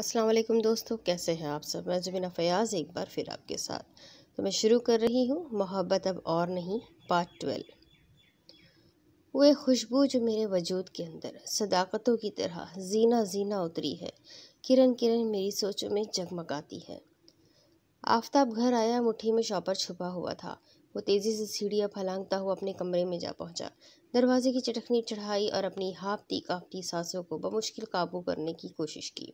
अस्सलाम वालेकुम दोस्तों कैसे हैं आप सब मैं जुबिना फयाज़ एक बार फिर आपके साथ तो मैं शुरू कर रही हूँ मोहब्बत अब और नहीं पार्ट ट्वेल्व वे खुशबू जो मेरे वजूद के अंदर सदाकतों की तरह जीना जीना उतरी है किरण किरण मेरी सोचों में जगमगाती है आफ्ताब घर आया मुट्ठी में शॉपर छुपा हुआ था वो तेज़ी से सीढ़ियाँ फलांगता हुआ अपने कमरे में जा पहुंचा दरवाजे की चटखनी चढ़ाई और अपनी हाफती काफती सांसों को बमुश्किल काबू करने की कोशिश की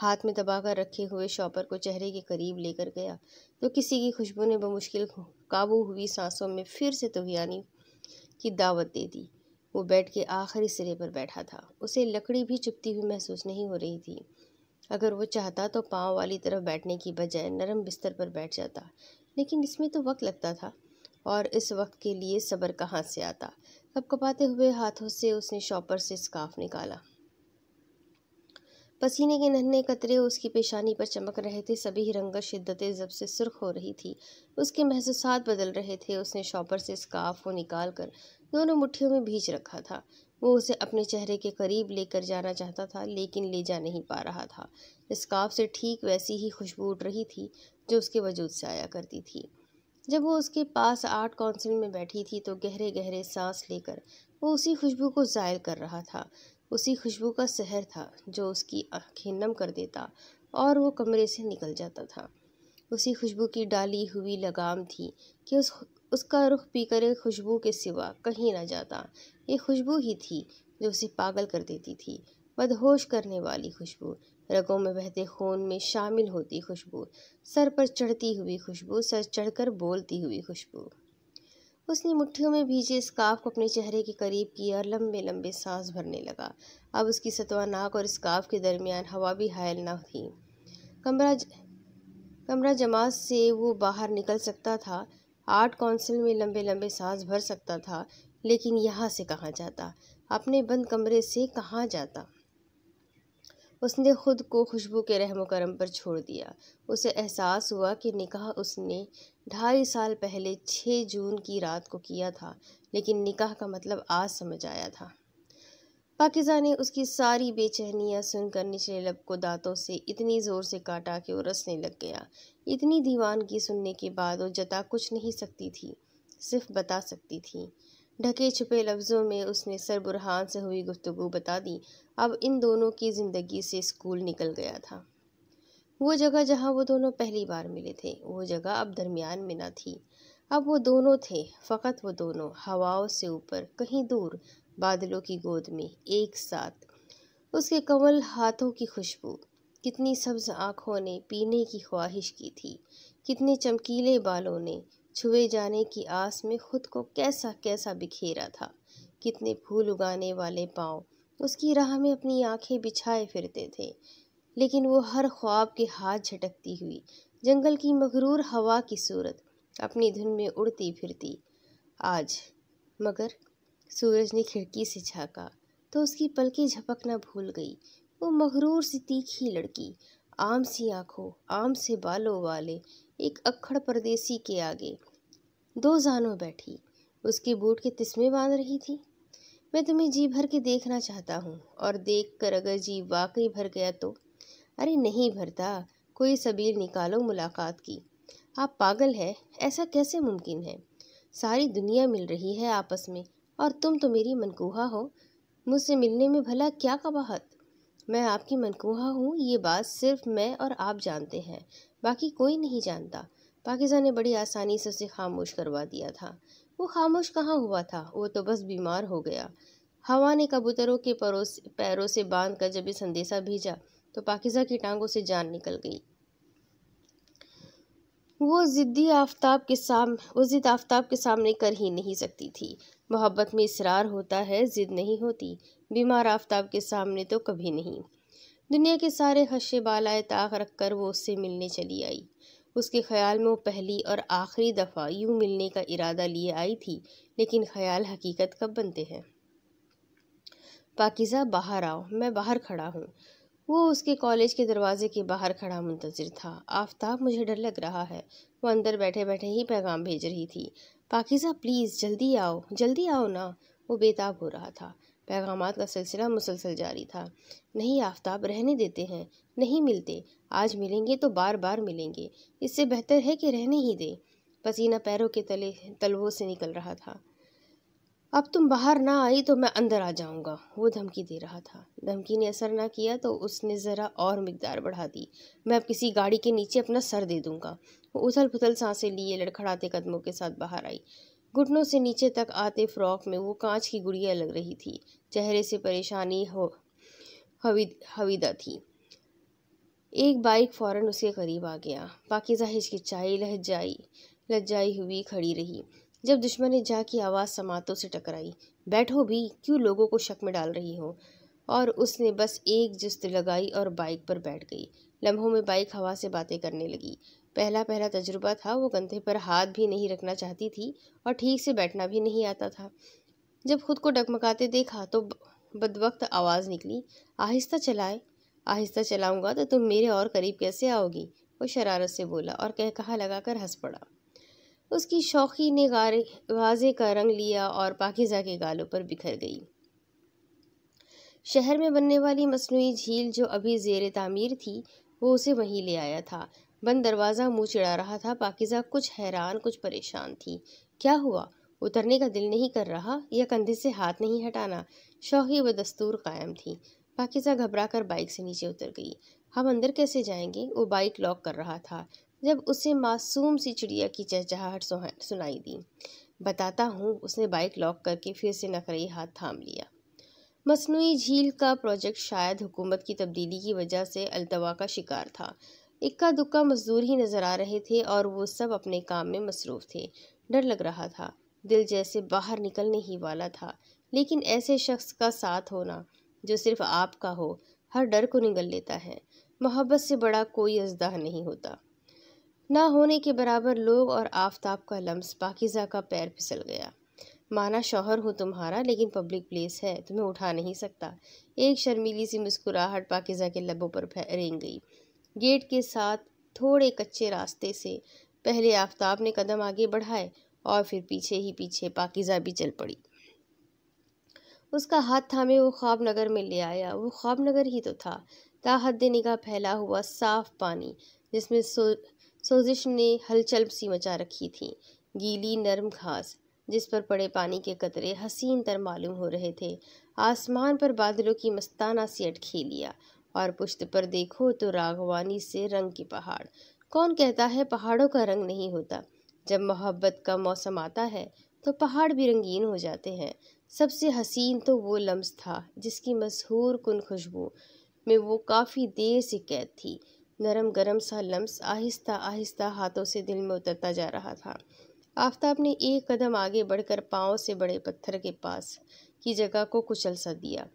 हाथ में दबाकर रखे हुए शॉपर को चेहरे के करीब लेकर गया तो किसी की खुशबू ने बमुश्किल काबू हुई सांसों में फिर से तोहियानी की दावत दे दी वो बेड के आखिरी सिरे पर बैठा था उसे लकड़ी भी चुपती हुई महसूस नहीं हो रही थी अगर वो चाहता तो पाँव वाली तरफ बैठने की बजाय नरम बिस्तर पर बैठ जाता लेकिन इसमें तो वक्त लगता था और इस वक्त के लिए सब्र कहाँ से आता कप कपाते हुए हाथों से उसने शॉपर से स्काफ निकाला पसीने के नन्हे कतरे उसकी पेशानी पर चमक रहे थे सभी रंगत शिद्दत जब से सुर्ख हो रही थी उसके महसूस बदल रहे थे उसने शॉपर से स्काफ को निकाल कर दोनों मुठ्ठियों में भीज रखा था वो उसे अपने चेहरे के करीब लेकर जाना चाहता था लेकिन ले जा नहीं पा रहा था स्काफ से ठीक वैसी ही खुशबू उठ रही थी जो उसके वजूद से आया करती थी जब वो उसके पास आर्ट काउंसिल में बैठी थी तो गहरे गहरे सांस लेकर वो उसी खुशबू को ज़ायल कर रहा था उसी खुशबू का शहर था जो उसकी आँखें नम कर देता और वो कमरे से निकल जाता था उसी खुशबू की डाली हुई लगाम थी कि उस उसका रुख पीकर खुशबू के सिवा कहीं ना जाता ये खुशबू ही थी जो उसे पागल कर देती थी बदहोश करने वाली खुशबू रगों में बहते खून में शामिल होती खुशबू सर पर चढ़ती हुई खुशबू सर चढ़कर बोलती हुई खुशबू उसने मुट्ठियों में भीजे स्काफ को अपने चेहरे के करीब किया और लंबे लंबे सांस भरने लगा अब उसकी सतवा नाक और स्काफ के दरमियान हवा भी हायल न थी कमरा ज... कमरा जमात से वो बाहर निकल सकता था आर्ट काउंसिल में लंबे लंबे सांस भर सकता था लेकिन यहाँ से कहाँ जाता अपने बंद कमरे से कहाँ जाता उसने ख़ुद को खुशबू के रहम करम पर छोड़ दिया उसे एहसास हुआ कि निकाह उसने ढाई साल पहले छः जून की रात को किया था लेकिन निकाह का मतलब आज समझ आया था पाकिजा ने उसकी सारी बेचैनियाँ सुनकर निचले लब को दांतों से इतनी ज़ोर से काटा कि वो रसने लग गया इतनी दीवानगी सुनने के बाद वो जता कुछ नहीं सकती थी सिर्फ बता सकती थी ढके छुपे लफ्ज़ों में उसने सर बुरहान से हुई गुफ्तु बता दी अब इन दोनों की ज़िंदगी से स्कूल निकल गया था वो जगह जहाँ वो दोनों पहली बार मिले थे वो जगह अब दरमियान में ना थी अब वो दोनों थे फ़कत वो दोनों हवाओं से ऊपर कहीं दूर बादलों की गोद में एक साथ उसके कंवल हाथों की खुशबू कितनी सब्ज आँखों ने पीने की ख्वाहिश की थी कितने चमकीले बालों ने छुए जाने की आस में खुद को कैसा कैसा बिखेरा था कितने फूल उगाने वाले पाँव उसकी राह में अपनी आंखें बिछाए फिरते थे लेकिन वो हर ख्वाब के हाथ झटकती हुई जंगल की मगरूर हवा की सूरत अपनी धुन में उड़ती फिरती आज मगर सूरज ने खिड़की से झाँका तो उसकी पलकें झपकना भूल गई वो मगरूर सी तीखी लड़की आम सी आंखों आम से बालों वाले एक अखड़ परदेसी के आगे दो जानो बैठी उसके बूट के तस्में बांध रही थी मैं तुम्हें जी भर के देखना चाहता हूँ और देख कर अगर जी वाकई भर गया तो अरे नहीं भरता कोई सबीर निकालो मुलाकात की आप पागल है ऐसा कैसे मुमकिन है सारी दुनिया मिल रही है आपस में और तुम तो मेरी मनकूहा हो मुझसे मिलने में भला क्या कबाहत मैं आपकी मनकोहा हूँ ये बात सिर्फ मैं और आप जानते हैं बाकी कोई नहीं जानता पाकिस्तान ने बड़ी आसानी से उसे खामोश करवा दिया था वो खामोश कहाँ हुआ था वो तो बस बीमार हो गया हवा ने कबूतरों के परोस पैरों से बांध कर जब यह संदेशा भेजा तो पाकिजा की टांगों से जान निकल गई वो ज़िद्दी आफ्ताब के साम वो ज़िद आफ्ताब के सामने कर ही नहीं सकती थी मोहब्बत में इसरार होता है ज़िद नहीं होती बीमार आफ्ताब के सामने तो कभी नहीं दुनिया के सारे हशे बालाए ताक रख कर वो उससे मिलने चली आई उसके ख्याल में वो पहली और आखिरी दफ़ा यूँ मिलने का इरादा लिए आई थी लेकिन ख्याल हकीकत कब बनते हैं पाकिज़ा बाहर आओ मैं बाहर खड़ा हूँ वो उसके कॉलेज के दरवाजे के बाहर खड़ा मुंतजर था आफ्ताब मुझे डर लग रहा है वो अंदर बैठे बैठे ही पैगाम भेज रही थी पाकिज़ा प्लीज़ जल्दी आओ जल्दी आओ ना वो बेताब हो रहा था पैगाम का सिलसिला मुसलसल जारी था नहीं आफ्ताब रहने देते हैं नहीं मिलते आज मिलेंगे तो बार बार मिलेंगे इससे बेहतर है कि रहने ही दें पसीना पैरों के तले तलवों से निकल रहा था अब तुम बाहर ना आई तो मैं अंदर आ जाऊंगा वो धमकी दे रहा था धमकी ने असर ना किया तो उसने ज़रा और मकदार बढ़ा दी मैं अब किसी गाड़ी के नीचे अपना सर दे दूंगा वो उथल पुथल सांसें लिए लड़खड़ाते कदमों के साथ बाहर आई घुटनों से नीचे तक आते फ्रॉक में वो कांच की गुड़िया लग रही थी चेहरे से परेशानी हो हविद, हविदा थी एक बाइक फौरन उसके करीब आ गया पाकिजा हिचकिचाई लहजाई लज्जाई हुई खड़ी रही जब दुश्मन ने जा की आवाज़ समातों से टकराई बैठो भी क्यों लोगों को शक में डाल रही हो और उसने बस एक जस्त लगाई और बाइक पर बैठ गई लम्हों में बाइक हवा से बातें करने लगी पहला पहला तजुर्बा था वो कंधे पर हाथ भी नहीं रखना चाहती थी और ठीक से बैठना भी नहीं आता था जब खुद को डगमगाते देखा तो बदवक्त आवाज़ निकली आहिस्ता चलाए आहिस्ता चलाऊंगा तो तुम मेरे और करीब कैसे आओगी वो शरारत से बोला और कह कहा लगाकर हंस पड़ा उसकी शौकी ने गाजे का रंग लिया और पाकिज़ा के गालों पर बिखर गई शहर में बनने वाली मसनू झील जो अभी जेर तामीर थी वो उसे वहीं ले आया था बंद दरवाज़ा मुँह चिड़ा रहा था पाकिज़ा कुछ हैरान कुछ परेशान थी क्या हुआ उतरने का दिल नहीं कर रहा या कंधे से हाथ नहीं हटाना शौकी व दस्तूर कायम थी पाकिज़ा घबरा कर बाइक से नीचे उतर गई हम अंदर कैसे जाएंगे वो बाइक लॉक कर रहा था जब उसे मासूम सी चिड़िया की चहचहाहट सुनाई दी बताता हूँ उसने बाइक लॉक करके फिर से नखरे हाथ थाम लिया मसनू झील का प्रोजेक्ट शायद हुकूमत की तब्दीली की वजह से अलतवा का शिकार था इक्का दुक्का मजदूर ही नज़र आ रहे थे और वो सब अपने काम में मसरूफ़ थे डर लग रहा था दिल जैसे बाहर निकलने ही वाला था लेकिन ऐसे शख्स का साथ होना जो सिर्फ आपका हो हर डर को निगल लेता है मोहब्बत से बड़ा कोई अजदाह नहीं होता ना होने के बराबर लोग और आफताब का लम्स पाकिज़ा का पैर फिसल गया माना शौहर हूँ तुम्हारा लेकिन पब्लिक प्लेस है तुम्हें उठा नहीं सकता एक शर्मीली सी मुस्कुराहट पाकिज़ा के लबों पर रेंग गई गेट के साथ थोड़े कच्चे रास्ते से पहले आफताब ने कदम आगे बढ़ाए और फिर पीछे ही पीछे पाकिज़ा भी चल पड़ी उसका हाथ थामे वो ख्वाब नगर में ले आया वो ख्वाब नगर ही तो था ताहद निगाह फैला हुआ साफ पानी जिसमें सो सोजिश ने हलचल सी मचा रखी थी गीली नरम घास जिस पर पड़े पानी के कतरे हसीन तर मालूम हो रहे थे आसमान पर बादलों की मस्ताना सी अटखी लिया और पुश्त पर देखो तो रागवानी से रंग के पहाड़ कौन कहता है पहाड़ों का रंग नहीं होता जब मोहब्बत का मौसम आता है तो पहाड़ भी रंगीन हो जाते हैं सबसे हसीन तो वो लम्स था जिसकी मशहूर कन खुशबू में वो काफ़ी देर से कैद थी नरम गरम सा लम्स आहिस्ता आहिस्ता हाथों से दिल में उतरता जा रहा था आफ्ताब ने एक कदम आगे बढ़कर पाँव से बड़े पत्थर के पास की जगह को कुचल सा दिया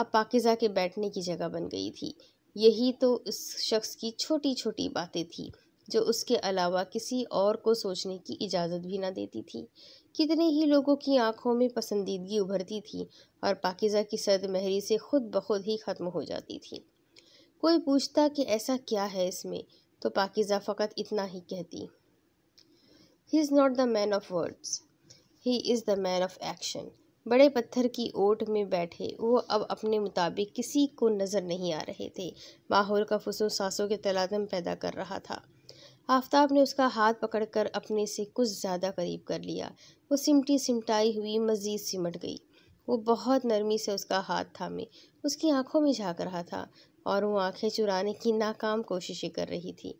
अब पाकिज़ा के बैठने की जगह बन गई थी यही तो उस शख्स की छोटी छोटी बातें थी जो उसके अलावा किसी और को सोचने की इजाज़त भी ना देती थी कितने ही लोगों की आंखों में पसंदीदगी उभरती थी और पाकिज़ा की सर्द महरी से खुद ब खुद ही ख़त्म हो जाती थी कोई पूछता कि ऐसा क्या है इसमें तो पाकिज़ा फ़कत इतना ही कहती he is not the man of words he is the man of action बड़े पत्थर की ओट में बैठे वो अब अपने मुताबिक किसी को नज़र नहीं आ रहे थे माहौल का फसू सांसों के तलादम पैदा कर रहा था आफ्ताब ने उसका हाथ पकड़कर अपने से कुछ ज़्यादा करीब कर लिया वो सिमटी सिमटाई हुई मज़ीद सिमट गई वो बहुत नरमी से उसका हाथ थामे उसकी आंखों में झाँक रहा था और वो आंखें चुराने की नाकाम कोशिशें कर रही थी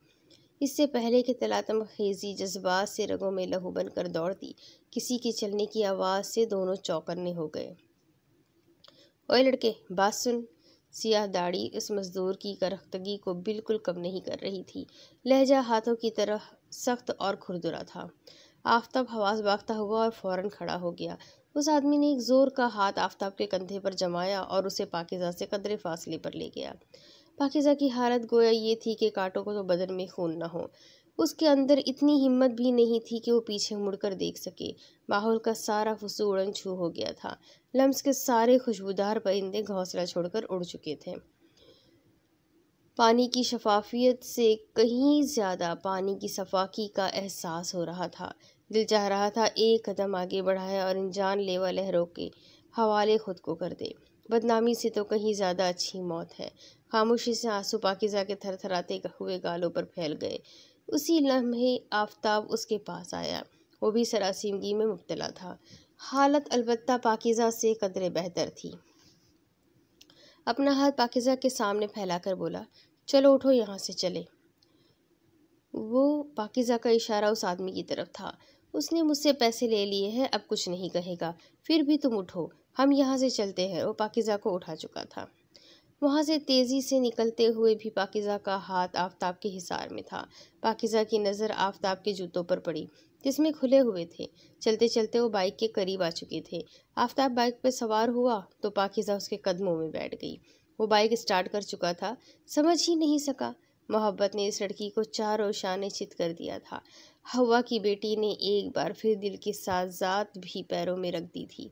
इससे पहले कि तलातम खेजी जज्बात से रगों में लहू बनकर दौड़ती किसी के चलने की आवाज़ से दोनों चौकरने हो गए ओए लड़के बात सुन सियाह दाढ़ी उस मज़दूर की करख्तगी को बिल्कुल कम नहीं कर रही थी लहजा हाथों की तरह सख्त और खुरदुरा था आफ्ताब हवास बागता हुआ और फौरन खड़ा हो गया उस आदमी ने एक ज़ोर का हाथ आफ्ताब के कंधे पर जमाया और उसे पाकिज़ा से कदरे फासले पर ले गया पाकिज़ा की हालत गोया ये थी कि कांटों को तो बदन में खून ना हो उसके अंदर इतनी हिम्मत भी नहीं थी कि वो पीछे मुड़कर देख सके माहौल का सारा फसू उड़न छू हो गया था लम्स के सारे खुशबूदार परिंदे घोंसला छोड़कर उड़ चुके थे पानी की शफाफियत से कहीं ज़्यादा पानी की सफाकी का एहसास हो रहा था दिल चाह रहा था एक कदम आगे बढ़ाए और इन लेवा लहरों के हवाले खुद को कर दे बदनामी से तो कहीं ज़्यादा अच्छी मौत है खामोशी से आंसू पाकिजा के थरथराते हुए गालों पर फैल गए उसी लम्हे आफ्ताब उसके पास आया वो भी सरासीमगी में मुबतला था हालत अलबत्ता पाकिज़ा से कदरे बेहतर थी अपना हाथ पाकिज़ा के सामने फैलाकर बोला चलो उठो यहाँ से चले वो पाकिज़ा का इशारा उस आदमी की तरफ था उसने मुझसे पैसे ले लिए हैं अब कुछ नहीं कहेगा फिर भी तुम उठो हम यहाँ से चलते हैं वो पाकिज़ा को उठा चुका था वहाँ से तेज़ी से निकलते हुए भी पाकिज़ा का हाथ आफ्ताब के हिसार में था पाकिज़ा की नज़र आफ्ताब के जूतों पर पड़ी जिसमें खुले हुए थे चलते चलते वो बाइक के करीब आ चुके थे आफ्ताब बाइक पर सवार हुआ तो पाकिज़ा उसके कदमों में बैठ गई वो बाइक स्टार्ट कर चुका था समझ ही नहीं सका मोहब्बत ने इस लड़की को चारों शान चित कर दिया था हवा की बेटी ने एक बार फिर दिल की साजात भी पैरों में रख दी थी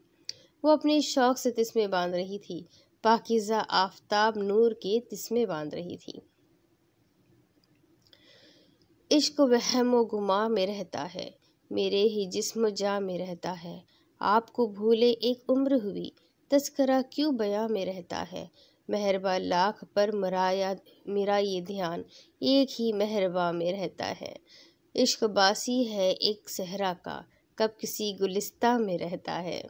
वो अपने शौक से तिस्में बांध रही थी पाकिज़ा आफताब नूर के तिस्में बांध रही थी इश्क वहम व गुमा में रहता है मेरे ही जिस्म जा में रहता है आपको भूले एक उम्र हुई तस्करा क्यों बया में रहता है मेहरबा लाख पर मराया मेरा ये ध्यान एक ही मेहरबा में रहता है इश्क बासी है एक सहरा का कब किसी गुलिस्ता में रहता है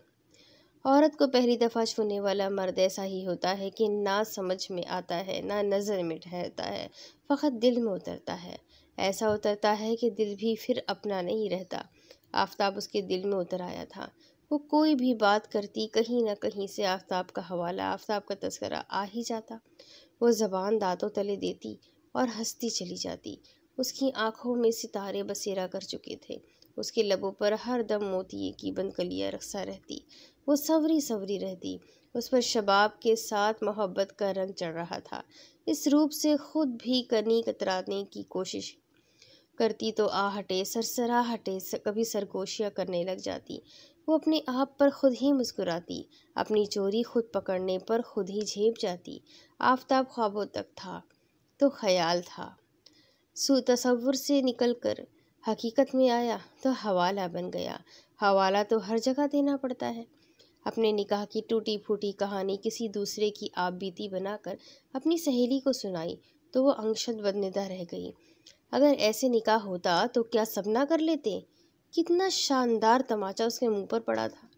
औरत को पहली दफ़ा छूने वाला मर्द ऐसा ही होता है कि ना समझ में आता है ना नज़र में ठहरता है फ़कत दिल में उतरता है ऐसा उतरता है कि दिल भी फिर अपना नहीं रहता आफ्ताब उसके दिल में उतर आया था वो कोई भी बात करती कहीं ना कहीं से आफ्ताब का हवाला आफ्ताब का तस्करा आ ही जाता वो ज़बान दांतों तले देती और हंसती चली जाती उसकी आंखों में सितारे बसेरा कर चुके थे उसके लबों पर हर दम मोती की बनकलियाँ रखसा रहती वो सवरी सवरी रहती उस पर शबाब के साथ मोहब्बत का रंग चढ़ रहा था इस रूप से खुद भी कनी कतराने की कोशिश करती तो आहटे हटे कभी सरगोशियाँ करने लग जाती वो अपने आप पर खुद ही मुस्कुराती अपनी चोरी खुद पकड़ने पर खुद ही झेप जाती आफ्ताब ख्वाबों तक था तो ख्याल था तस्वुर से निकल कर हकीकत में आया तो हवाला बन गया हवाला तो हर जगह देना पड़ता है अपने निकाह की टूटी फूटी कहानी किसी दूसरे की आप बीती बनाकर अपनी सहेली को सुनाई तो वो अंशद बदनिदा रह गई अगर ऐसे निकाह होता तो क्या सब ना कर लेते कितना शानदार तमाचा उसके मुंह पर पड़ा था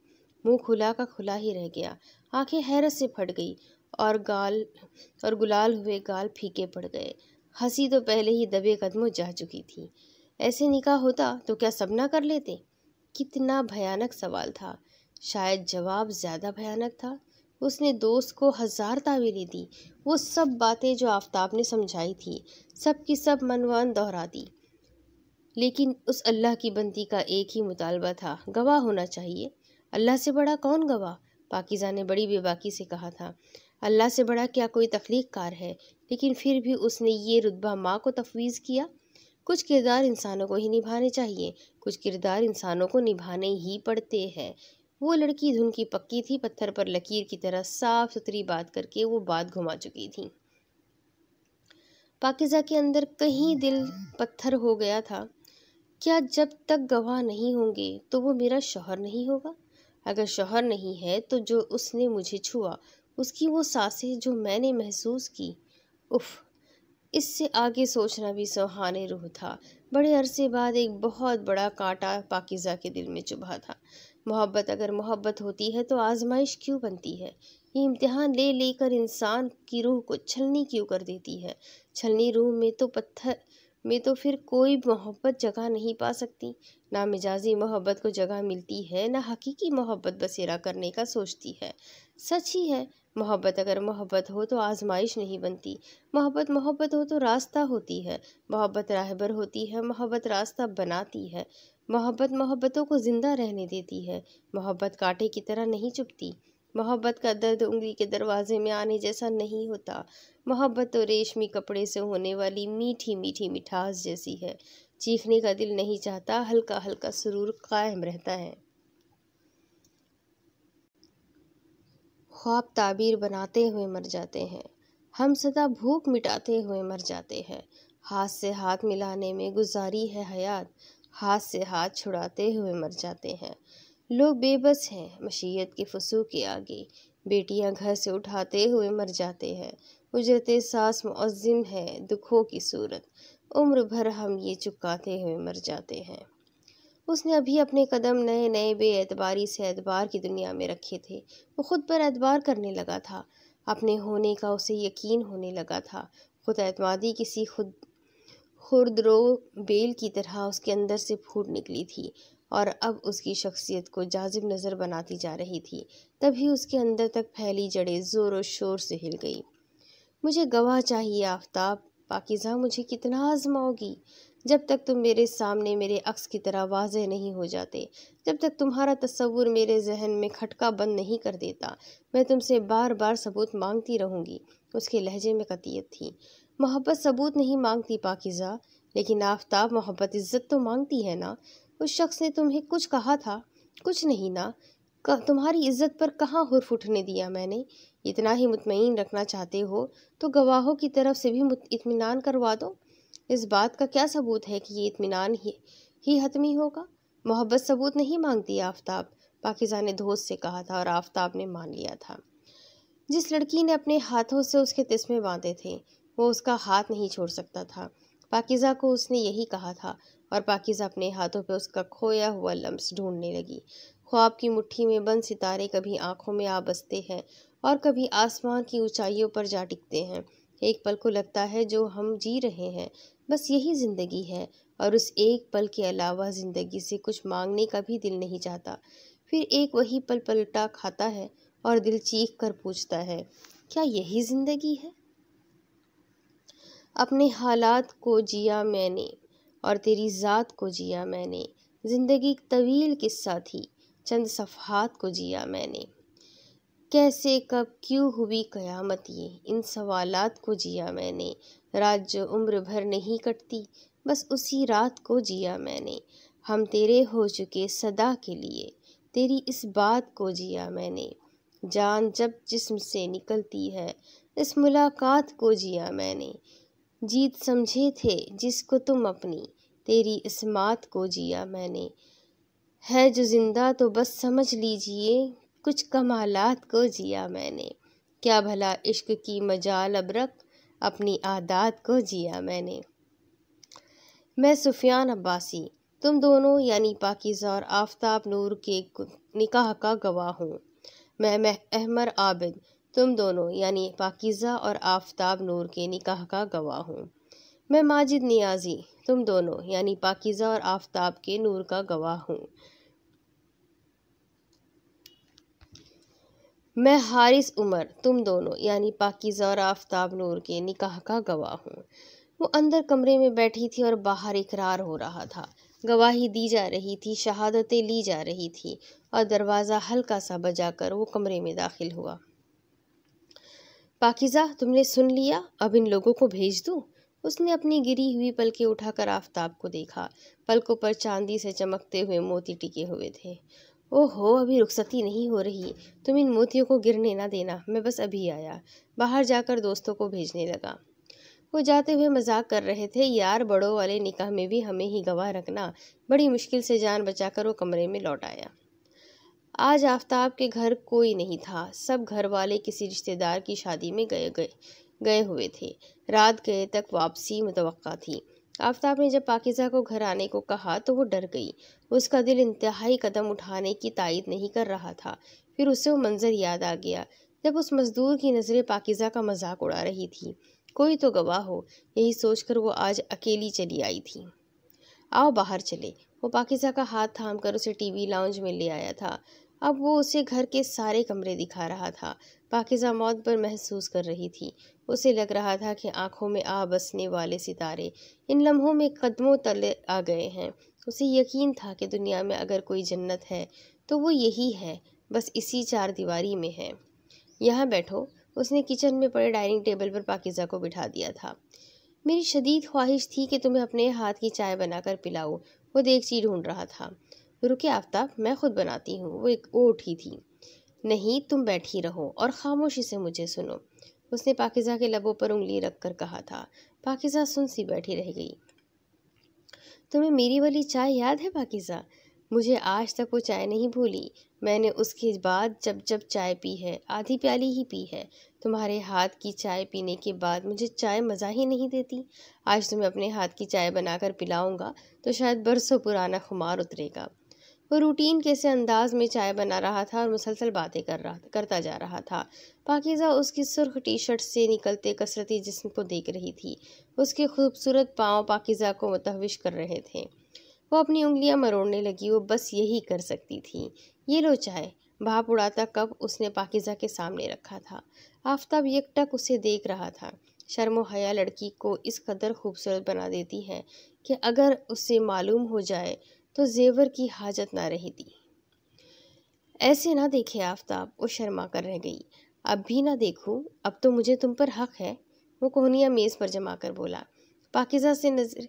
मुंह खुला का खुला ही रह गया आंखें हैरत से फट गई और गाल और गुलाल हुए गाल फीके पड़ गए हंसी तो पहले ही दबे कदमों जा चुकी थी ऐसे निकाह होता तो क्या सब ना कर लेते कितना भयानक सवाल था शायद जवाब ज़्यादा भयानक था उसने दोस्त को हज़ार तावीलें दी वो सब बातें जो आफ्ताब ने समझाई थी सब की सब मनवान दोहरा दी लेकिन उस अल्लाह की बंदी का एक ही मुतालबा था गवाह होना चाहिए अल्लाह से बड़ा कौन गवाह पाकिज़ा ने बड़ी बेबाकी से कहा था अल्लाह से बड़ा क्या कोई तख्लीक कार है लेकिन फिर भी उसने ये रुतबा माँ को तफवीज़ किया कुछ किरदार इंसानों को ही निभाने चाहिए कुछ किरदार इंसानों को निभाने ही पड़ते हैं वो लड़की धुन की पक्की थी पत्थर पर लकीर की तरह साफ सुथरी बात करके वो बात घुमा चुकी थी पाकिज़ा के अंदर कहीं दिल पत्थर हो गया था क्या जब तक गवाह नहीं होंगे तो वो मेरा शोहर नहीं होगा अगर शोहर नहीं है तो जो उसने मुझे छुआ उसकी वो सांसें जो मैंने महसूस की उफ़ इससे आगे सोचना भी सुहान रूह था बड़े अरसे बाद एक बहुत बड़ा कांटा पाकिज़ा के दिल में चुभा था मोहब्बत अगर मोहब्बत होती है तो आजमाइश क्यों बनती है ये इम्तिहान ले लेकर इंसान की रूह को छलनी क्यों कर देती है छलनी रूह में तो पत्थर में तो फिर कोई मोहब्बत जगह नहीं पा सकती ना मिजाजी मोहब्बत को जगह मिलती है ना हकीकी मोहब्बत बसेरा करने का सोचती है सच ही है मोहब्बत अगर मोहब्बत हो तो आजमाइश नहीं बनती मोहब्बत मोहब्बत हो तो रास्ता होती है मोहब्बत राहबर होती है मोहब्बत रास्ता बनाती है मोहब्बत मोहब्बतों को ज़िंदा रहने देती है मोहब्बत कांटे की तरह नहीं चुपती मोहब्बत का दर्द उंगली के दरवाजे में आने जैसा नहीं होता मोहब्बत तो रेशमी कपड़े से होने वाली मीठी मीठी मिठास जैसी है चीखने का दिल नहीं चाहता हल्का हल्का सुरूर कायम रहता है ख्वाब ताबीर बनाते हुए मर जाते हैं हम सदा भूख मिटाते हुए मर जाते हैं हाथ से हाथ मिलाने में गुजारी है हयात हाथ से हाथ छुड़ाते हुए मर जाते हैं लोग बेबस हैं मशीयत के फसू के आगे बेटियां घर से उठाते हुए मर जाते हैं उजरते सास मुज़म है दुखों की सूरत उम्र भर हम ये चुकाते हुए मर जाते हैं उसने अभी अपने कदम नए नए बेअबारी से एतबार की दुनिया में रखे थे वो खुद पर एतबार करने लगा था अपने होने का उसे यकीन होने लगा था खुद एतमादी किसी खुद खुरद्रो बेल की तरह उसके अंदर से फूट निकली थी और अब उसकी शख्सियत को जाजिब नज़र बनाती जा रही थी तभी उसके अंदर तक फैली जड़ें ज़ोर व शोर से हिल गई मुझे गवाह चाहिए आफ्ताब पाकिज़ा मुझे कितना आजमाओगी जब तक तुम मेरे सामने मेरे अक्स की तरह वाज नहीं हो जाते जब तक तुम्हारा तस्वूर मेरे जहन में खटका बंद नहीं कर देता मैं तुमसे बार बार सबूत मांगती रहूँगी उसके लहजे में कतीत थी मोहब्बत सबूत नहीं मांगती पाकिज़ा लेकिन आफ्ताब मोहब्बत इज्जत तो मांगती है ना उस शख्स ने तुम्हें कुछ कहा था कुछ नहीं ना तुम्हारी इज्जत पर कहाँ हुरफ उठने दिया मैंने इतना ही मुतमिन रखना चाहते हो तो गवाहों की तरफ से भी इतमान करवा दो इस बात का क्या सबूत है कि ये इतमान ही ही हतमी होगा मोहब्बत सबूत नहीं मांगती आफ्ताब पाकिजा ने दोस्त से कहा था और आफ्ताब ने मान लिया था जिस लड़की ने अपने हाथों से उसके तस्मे बांधे थे वो उसका हाथ नहीं छोड़ सकता था पाकिज़ा को उसने यही कहा था और पाकिज़ा अपने हाथों पर उसका खोया हुआ लम्स ढूंढने लगी ख्वाब की मुट्ठी में बंद सितारे कभी आंखों में आ बसते हैं और कभी आसमां की ऊंचाइयों पर जा टिकते हैं एक पल को लगता है जो हम जी रहे हैं बस यही ज़िंदगी है और उस एक पल के अलावा ज़िंदगी से कुछ मांगने का भी दिल नहीं चाहता फिर एक वही पल पलटा खाता है और दिल चीख कर पूछता है क्या यही ज़िंदगी है अपने हालात को जिया मैंने और तेरी ज़ात को जिया मैंने ज़िंदगी एक तवील किस्सा थी चंद सफ़ात को जिया मैंने कैसे कब क्यों हुई क़यामत ये इन सवालात को जिया मैंने रात जो उम्र भर नहीं कटती बस उसी रात को जिया मैंने हम तेरे हो चुके सदा के लिए तेरी इस बात को जिया मैंने जान जब जिस्म से निकलती है इस मुलाकात को जिया मैंने जीत समझे थे जिसको तुम अपनी तेरी इस मात को जिया मैंने है जो ज़िंदा तो बस समझ लीजिए कुछ कमालात को जिया मैंने क्या भला इश्क की मजाल अबरक अपनी आदात को जिया मैंने मैं सुफियान अब्बासी तुम दोनों यानी पाकिज़ा और आफ्ताब नूर के निकाह का गवाह हूँ मैं मह अहमर आबिद तुम दोनों यानी पाकिज़ा और आफ्ताब नूर के निकाह का गवाह हूँ मैं माजिद नियाजी तुम दोनों यानी पाकिज़ा और आफ्ताब के नूर का गवाह हूँ मैं हारिस उमर तुम दोनों यानी पाकिज़ा और आफ्ताब नूर के निकाह का गवाह हूँ वो अंदर कमरे में बैठी थी और बाहर इकरार हो रहा था गवाही दी जा रही थी शहादतें ली जा रही थी और दरवाज़ा हल्का सा बजाकर वो कमरे में दाखिल हुआ पाकिज़ा तुमने सुन लिया अब इन लोगों को भेज दूँ उसने अपनी गिरी हुई पलकें उठाकर आफ्ताब को देखा पलकों पर चांदी से चमकते हुए मोती टिके हुए थे ओहो अभी रुखसती नहीं हो रही तुम इन मोतियों को गिरने ना देना मैं बस अभी आया बाहर जाकर दोस्तों को भेजने लगा वो जाते हुए मजाक कर रहे थे यार बड़ों वाले निकाह में भी हमें ही गवाह रखना बड़ी मुश्किल से जान बचाकर वो कमरे में लौट आया आज आफ्ताब के घर कोई नहीं था सब घर वाले किसी रिश्तेदार की शादी में गए गए गए हुए थे रात गए तक वापसी मुतव थी आफ्ताब ने जब पाकिज़ा को घर आने को कहा तो वो डर गई उसका दिल इंतहाई कदम उठाने की तायद नहीं कर रहा था फिर उसे वो मंज़र याद आ गया जब उस मज़दूर की नज़रें पाकिज़ा का मजाक उड़ा रही थी कोई तो गवाह हो यही सोचकर वो आज अकेली चली आई थी आओ बाहर चले वो पाकिज़ा का हाथ थाम कर उसे टीवी लाउंज में ले आया था अब वो उसे घर के सारे कमरे दिखा रहा था पाकिज़ा मौत पर महसूस कर रही थी उसे लग रहा था कि आंखों में आ बसने वाले सितारे इन लम्हों में कदमों तले आ गए हैं उसे यकीन था कि दुनिया में अगर कोई जन्नत है तो वो यही है बस इसी चार दीवारी में है यहाँ बैठो उसने किचन में पड़े डाइनिंग टेबल पर पाकिज़ा को बिठा दिया था मेरी शदीद ख्वाहिश थी कि तुम्हें अपने हाथ की चाय बनाकर पिलाओ वो देखची ढूंढ रहा था रुके आफ्ताब मैं खुद बनाती हूँ वो एक वो उठी थी नहीं तुम बैठी रहो और ख़ामोशी से मुझे सुनो उसने पाकिज़ा के लबों पर उंगली रख कर कहा था पाकिज़ा सुन सी बैठी रह गई तुम्हें मेरी वाली चाय याद है पाकिज़ा मुझे आज तक वो चाय नहीं भूली मैंने उसके बाद जब जब चाय पी है आधी प्याली ही पी है तुम्हारे हाथ की चाय पीने के बाद मुझे चाय मज़ा ही नहीं देती आज तुम्हें अपने हाथ की चाय बनाकर पिलाऊंगा तो शायद बरसों पुराना खुमार उतरेगा वो रूटीन कैसे अंदाज में चाय बना रहा था और मुसलसल बातें कर रहा करता जा रहा था पाकिज़ा उसकी सुर्ख टी शर्ट से निकलते कसरती जिस्म को देख रही थी उसके खूबसूरत पाँव पाकिज़ा को मतहविश कर रहे थे वो अपनी उंगलियां मरोड़ने लगी वो बस यही कर सकती थी ये लो चाय भाप उड़ाता कप उसने पाकिज़ा के सामने रखा था आफ्ताब यकटक उसे देख रहा था शर्म हया लड़की को इस कदर खूबसूरत बना देती है कि अगर उसे मालूम हो जाए तो जेवर की हाजत ना रहती ऐसे ना देखे आफ्ताब वो शर्मा कर रह गई अब भी ना देखूँ अब तो मुझे तुम पर हक है वो कोहनिया मेज़ पर जमा कर बोला पाकिज़ा से नज़र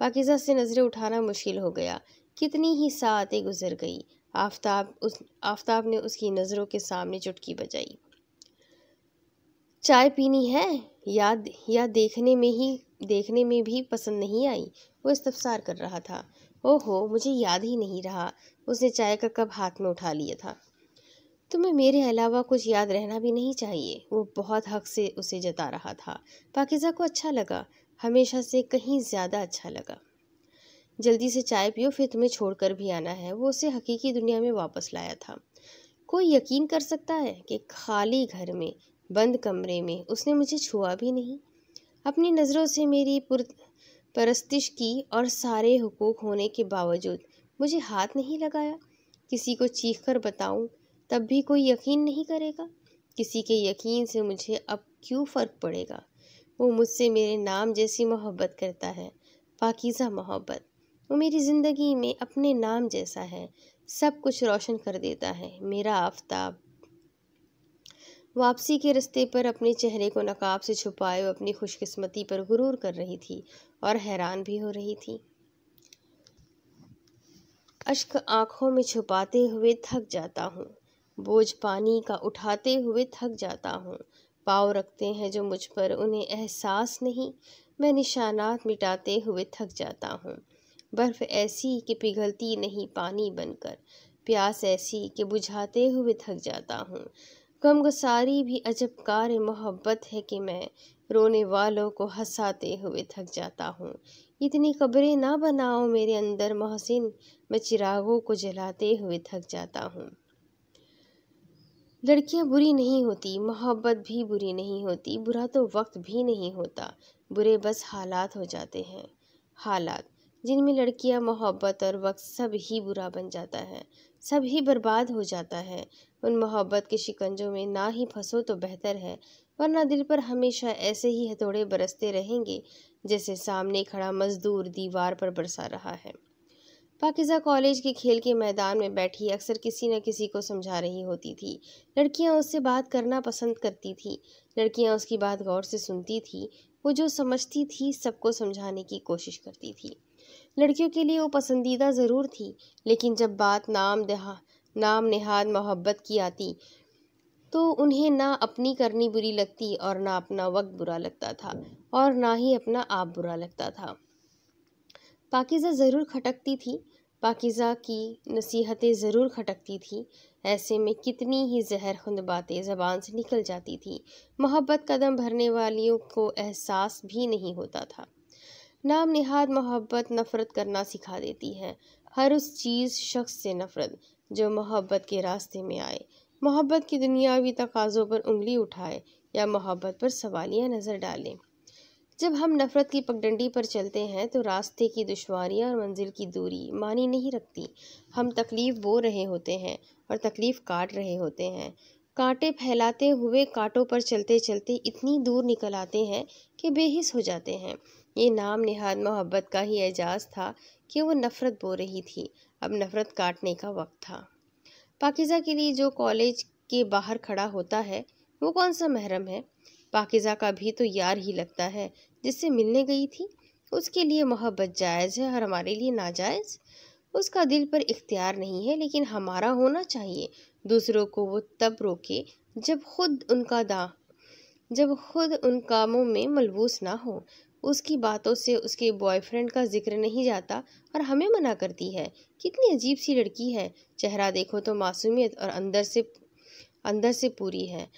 पाकिज़ा से नज़रें उठाना मुश्किल हो गया कितनी ही सातें गुजर गई आफताब उस आफताब ने उसकी नज़रों के सामने चुटकी बजाई चाय पीनी है याद या देखने में ही देखने में भी पसंद नहीं आई वो इस्तफसार कर रहा था ओहो मुझे याद ही नहीं रहा उसने चाय का कप हाथ में उठा लिया था तुम्हें मेरे अलावा कुछ याद रहना भी नहीं चाहिए वो बहुत हक से उसे जता रहा था पाकिज़ा को अच्छा लगा हमेशा से कहीं ज़्यादा अच्छा लगा जल्दी से चाय पियो फिर तुम्हें छोड़कर भी आना है वो उसे हकीकी दुनिया में वापस लाया था कोई यकीन कर सकता है कि खाली घर में बंद कमरे में उसने मुझे छुआ भी नहीं अपनी नज़रों से मेरी पुर परस्तिश की और सारे हुकूक होने के बावजूद मुझे हाथ नहीं लगाया किसी को चीख कर बताऊँ तब भी कोई यकीन नहीं करेगा किसी के यकीन से मुझे अब क्यों फ़र्क पड़ेगा वो मुझसे मेरे नाम जैसी मोहब्बत करता है पाकिज़ा मोहब्बत वो मेरी ज़िंदगी में अपने नाम जैसा है सब कुछ रोशन कर देता है मेरा आफ्ताब वापसी के रास्ते पर अपने चेहरे को नकाब से छुपाए और अपनी खुशकिस्मती पर गुरूर कर रही थी और हैरान भी हो रही थी अश्क आँखों में छुपाते हुए थक जाता हूँ बोझ पानी का उठाते हुए थक जाता हूँ पाँव रखते हैं जो मुझ पर उन्हें एहसास नहीं मैं निशानात मिटाते हुए थक जाता हूँ बर्फ़ ऐसी कि पिघलती नहीं पानी बनकर प्यास ऐसी कि बुझाते हुए थक जाता हूँ गम भी अजब कार मोहब्बत है कि मैं रोने वालों को हंसाते हुए थक जाता हूँ इतनी कब्रें ना बनाओ मेरे अंदर मोहसिन मैं चिरागों को जलाते हुए थक जाता हूँ लड़कियां बुरी नहीं होती मोहब्बत भी बुरी नहीं होती बुरा तो वक्त भी नहीं होता बुरे बस हालात हो जाते हैं हालात जिनमें लड़कियां मोहब्बत और वक्त सब ही बुरा बन जाता है सब ही बर्बाद हो जाता है उन मोहब्बत के शिकंजों में ना ही फंसो तो बेहतर है वरना दिल पर हमेशा ऐसे ही हथौड़े बरसते रहेंगे जैसे सामने खड़ा मजदूर दीवार पर बरसा रहा है पाकिज़ा कॉलेज के खेल के मैदान में बैठी अक्सर किसी न किसी को समझा रही होती थी लड़कियां उससे बात करना पसंद करती थी लड़कियां उसकी बात गौर से सुनती थी वो जो समझती थी सबको समझाने की कोशिश करती थी लड़कियों के लिए वो पसंदीदा ज़रूर थी लेकिन जब बात नाम देहा नाम नहाद मोहब्बत की आती तो उन्हें ना अपनी करनी बुरी लगती और ना अपना वक्त बुरा लगता था और ना ही अपना आप बुरा लगता था पाकिज़ा ज़रूर खटकती थी पाकिज़ा की नसीहतें ज़रूर खटकती थी ऐसे में कितनी ही जहर खुंद बातें ज़बान से निकल जाती थी मोहब्बत कदम भरने वालियों को एहसास भी नहीं होता था नाम नहाद मोहब्बत नफ़रत करना सिखा देती है हर उस चीज़ शख्स से नफ़रत जो मोहब्बत के रास्ते में आए मोहब्बत की दुनियावी तकाज़ों पर उंगली उठाए या मोहब्बत पर सवालियाँ नज़र डालें जब हम नफ़रत की पगडंडी पर चलते हैं तो रास्ते की दुशारियाँ और मंजिल की दूरी मानी नहीं रखती हम तकलीफ़ बो रहे होते हैं और तकलीफ़ काट रहे होते हैं कांटे फैलाते हुए कांटों पर चलते चलते इतनी दूर निकल आते हैं कि बेहिस हो जाते हैं ये नाम नहाद मोहब्बत का ही एजाज़ था कि वो नफ़रत बो रही थी अब नफ़रत काटने का वक्त था पाकिज़ा के लिए जो कॉलेज के बाहर खड़ा होता है वो कौन सा महरम है पाकिज़ा का भी तो यार ही लगता है जिससे मिलने गई थी उसके लिए मोहब्बत जायज़ है और हमारे लिए नाजायज़ उसका दिल पर इख्तियार नहीं है लेकिन हमारा होना चाहिए दूसरों को वो तब रोके जब खुद उनका दा जब खुद उन कामों में मलबूस ना हो उसकी बातों से उसके बॉयफ्रेंड का जिक्र नहीं जाता और हमें मना करती है कितनी अजीब सी लड़की है चेहरा देखो तो मासूमियत और अंदर से अंदर से पूरी है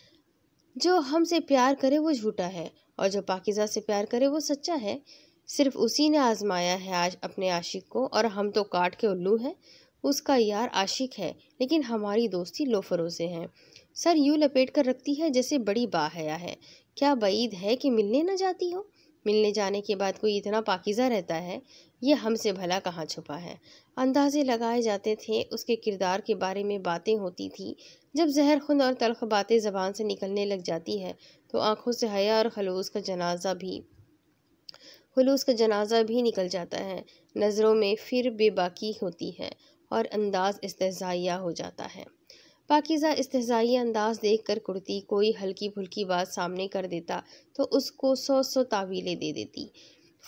जो हमसे प्यार करे वो झूठा है और जो पाकिज़ा से प्यार करे वो सच्चा है सिर्फ उसी ने आजमाया है आज अपने आशिक को और हम तो काट के उल्लू हैं उसका यार आशिक है लेकिन हमारी दोस्ती लोफरों से है सर यूँ लपेट कर रखती है जैसे बड़ी बा है क्या बईद है कि मिलने न जाती हो मिलने जाने के बाद कोई इतना पाकिज़ा रहता है ये हमसे भला कहाँ छुपा है अंदाजे लगाए जाते थे उसके किरदार के बारे में बातें होती थी जब जहर खुंद और तलख बातें ज़बान से निकलने लग जाती है तो आँखों से हया और खलूस का जनाजा भी खलूस का जनाजा भी निकल जाता है नज़रों में फिर बेबाकी होती है और अंदाज़ इस्तजाया हो जाता है पाकिज़ा इस्तजाई अंदाज देख कर कुर्ती कोई हल्की फुल्की बात सामने कर देता तो उसको सौ सौ तावीलें दे देती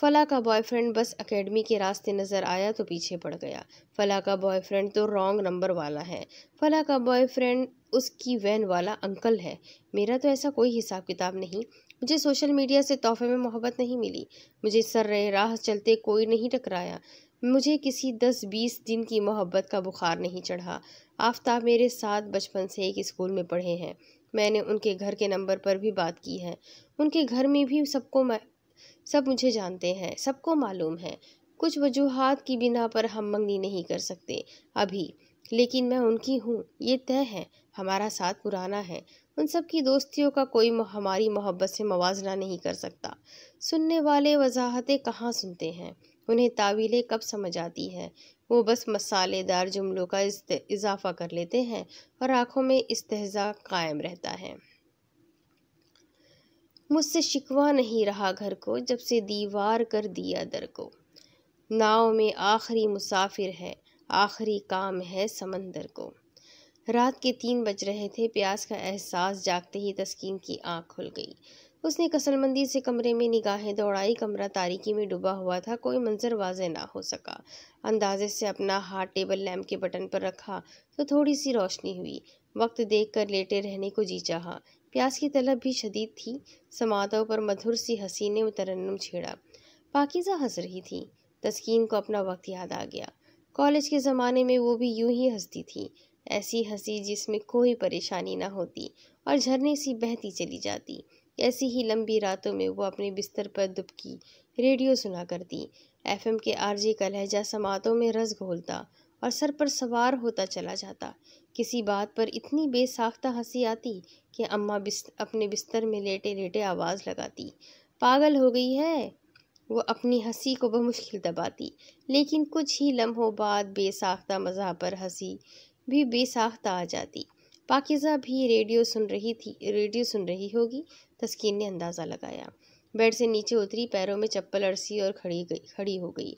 फला का बॉयफ्रेंड बस एकेडमी के रास्ते नज़र आया तो पीछे पड़ गया फला का बॉयफ्रेंड तो रॉन्ग नंबर वाला है फला का बॉयफ्रेंड उसकी वैन वाला अंकल है मेरा तो ऐसा कोई हिसाब किताब नहीं मुझे सोशल मीडिया से तोहफे में मोहब्बत नहीं मिली मुझे सर रहे राह चलते कोई नहीं टकराया मुझे किसी दस बीस दिन की मोहब्बत का बुखार नहीं चढ़ा आफ्ताब मेरे साथ बचपन से एक स्कूल में पढ़े हैं मैंने उनके घर के नंबर पर भी बात की है उनके घर में भी सबको सब मुझे जानते हैं सबको मालूम है कुछ वजूहत की बिना पर हम मंगनी नहीं कर सकते अभी लेकिन मैं उनकी हूँ ये तय है हमारा साथ पुराना है उन सब की दोस्तियों का कोई हमारी मोहब्बत से मुजना नहीं कर सकता सुनने वाले वजाहतें कहाँ सुनते हैं उन्हें तावीलें कब समझ आती हैं वो बस मसालेदार जुमलों का इजाफा कर लेते हैं और आँखों में इस्तेजा कायम रहता है मुझसे शिकवा नहीं रहा घर को जब से दीवार कर दिया दर को नाव में आखिरी मुसाफिर है आखिरी काम है समंदर को रात के तीन बज रहे थे प्यास का एहसास जागते ही तस्कीन की आंख खुल गई उसने कसलमंदी से कमरे में निगाहें दौड़ाई कमरा तारीकी में डूबा हुआ था कोई मंजर वाजे ना हो सका अंदाजे से अपना हाथ टेबल लैम्प के बटन पर रखा तो थोड़ी सी रोशनी हुई वक्त देख कर लेटे रहने को जी चाहा प्यास की तलब भी शदीद थी समातों पर मधुर सी हंसी ने तरन्नम छेड़ा पाकिज़ा हंस रही थी तस्कीन को अपना वक्त याद आ गया कॉलेज के ज़माने में वो भी यूं ही हंसती थी ऐसी हंसी जिसमें कोई परेशानी ना होती और झरने सी बहती चली जाती ऐसी ही लंबी रातों में वो अपने बिस्तर पर दुबकी रेडियो सुना करती एफएम के आरजी का लहजा समातों में रस घोलता और सर पर सवार होता चला जाता किसी बात पर इतनी बेसाख्ता हंसी आती कि अम्मा बिस्त, अपने बिस्तर में लेटे लेटे आवाज़ लगाती पागल हो गई है वो अपनी हंसी को बमुश्किल दबाती लेकिन कुछ ही लम्हों बाद बेसाख्ता मज़ा पर हंसी भी बेसाख्ता आ जाती पाकिज़ा भी रेडियो सुन रही थी रेडियो सुन रही होगी तस्कीन तो ने अंदाज़ा लगाया बेड से नीचे उतरी पैरों में चप्पल अड़सी और खड़ी गई खड़ी हो गई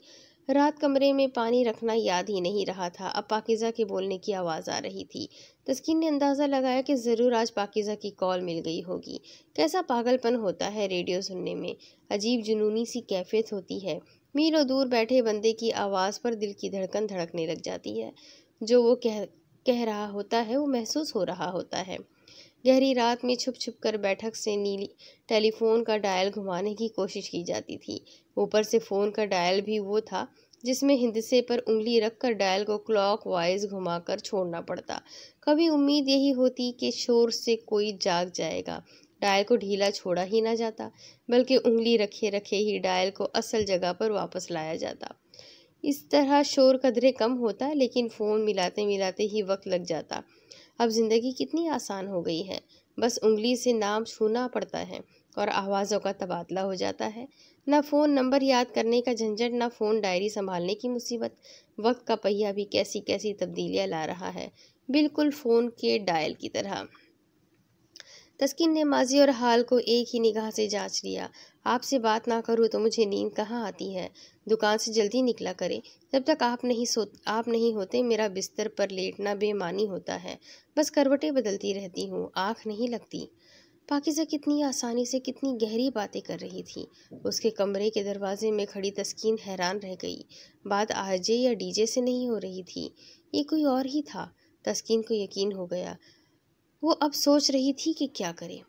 रात कमरे में पानी रखना याद ही नहीं रहा था अब पाकिज़ा के बोलने की आवाज़ आ रही थी तस्कीन तो ने अंदाज़ा लगाया कि ज़रूर आज पाकिज़ा की कॉल मिल गई होगी कैसा पागलपन होता है रेडियो सुनने में अजीब जुनूनी सी कैफियत होती है मीलों दूर बैठे बंदे की आवाज़ पर दिल की धड़कन धड़कने लग जाती है जो वो कह कह रहा होता है वो महसूस हो रहा होता है गहरी रात में छुप छुप कर बैठक से नीली टेलीफोन का डायल घुमाने की कोशिश की जाती थी ऊपर से फ़ोन का डायल भी वो था जिसमें हिंदसे पर उंगली रखकर डायल को क्लॉक वाइज कर छोड़ना पड़ता कभी उम्मीद यही होती कि शोर से कोई जाग जाएगा डायल को ढीला छोड़ा ही ना जाता बल्कि उंगली रखे रखे ही डायल को असल जगह पर वापस लाया जाता इस तरह शोर कदरे कम होता लेकिन फ़ोन मिलाते मिलाते ही वक्त लग जाता अब ज़िंदगी कितनी आसान हो गई है बस उंगली से नाम छूना पड़ता है और आवाज़ों का तबादला हो जाता है ना फ़ोन नंबर याद करने का झंझट ना फ़ोन डायरी संभालने की मुसीबत वक्त का पहिया भी कैसी कैसी तब्दीलियाँ ला रहा है बिल्कुल फ़ोन के डायल की तरह तस्किन ने माजी और हाल को एक ही निगाह से जांच लिया आपसे बात ना करूँ तो मुझे नींद कहाँ आती है दुकान से जल्दी निकला करे जब तक आप नहीं सो आप नहीं होते मेरा बिस्तर पर लेटना बेमानी होता है बस करवटें बदलती रहती हूँ आँख नहीं लगती पाकिजा कितनी आसानी से कितनी गहरी बातें कर रही थी उसके कमरे के दरवाजे में खड़ी तस्कीन हैरान रह गई बात आरजे या डीजे से नहीं हो रही थी ये कोई और ही था तस्कीन को यकीन हो गया वो अब सोच रही थी कि क्या करे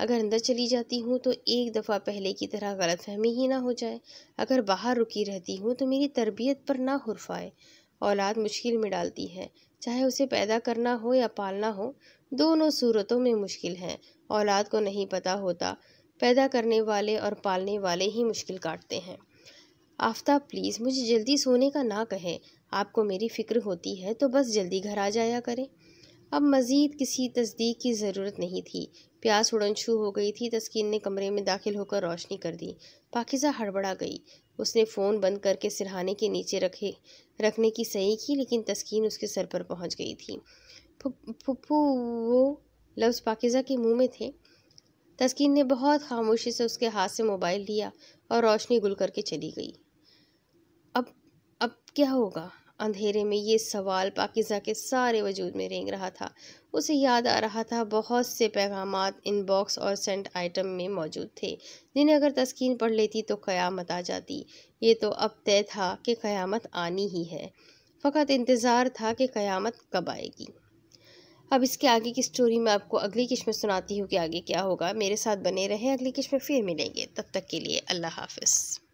अगर अंदर चली जाती हूँ तो एक दफ़ा पहले की तरह गलतफहमी ही ना हो जाए अगर बाहर रुकी रहती हूँ तो मेरी तरबियत पर ना हरफाए औलाद मुश्किल में डालती है चाहे उसे पैदा करना हो या पालना हो दोनों सूरतों में मुश्किल है औलाद को नहीं पता होता पैदा करने वाले और पालने वाले ही मुश्किल काटते हैं आफ्ताब प्लीज़ मुझे जल्दी सोने का ना कहे आपको मेरी फ़िक्र होती है तो बस जल्दी घर आ जाया करें अब मज़ीद किसी तस्दीक की ज़रूरत नहीं थी प्यास उड़नछू हो गई थी तस्कीन तो ने कमरे में दाखिल होकर रोशनी कर दी पाकिज़ा हड़बड़ा गई उसने फ़ोन बंद करके सिरहाने के नीचे रखे रखने की सही की लेकिन तस्कीन उसके सर पर पहुंच गई थी फुप्पू वो लफ्ज़ पाकिज़ा के मुंह में थे तस्कीन ने बहुत खामोशी से उसके हाथ से मोबाइल लिया और रोशनी गुल करके चली गई अब अब क्या होगा अंधेरे में ये सवाल पाकिज़ा के सारे वजूद में रेंग रहा था उसे याद आ रहा था बहुत से पैगाम इनबॉक्स और सेंट आइटम में मौजूद थे जिन्हें अगर तस्कीन पढ़ लेती तो क़यामत आ जाती ये तो अब तय था कि क़यामत आनी ही है फ़कत इंतज़ार था कि क़यामत कब आएगी अब इसके आगे की स्टोरी मैं आपको अगली किश में सुनाती हूँ कि आगे क्या होगा मेरे साथ बने रहें अगली किश में फिर मिलेंगे तब तक के लिए अल्लाह हाफिज़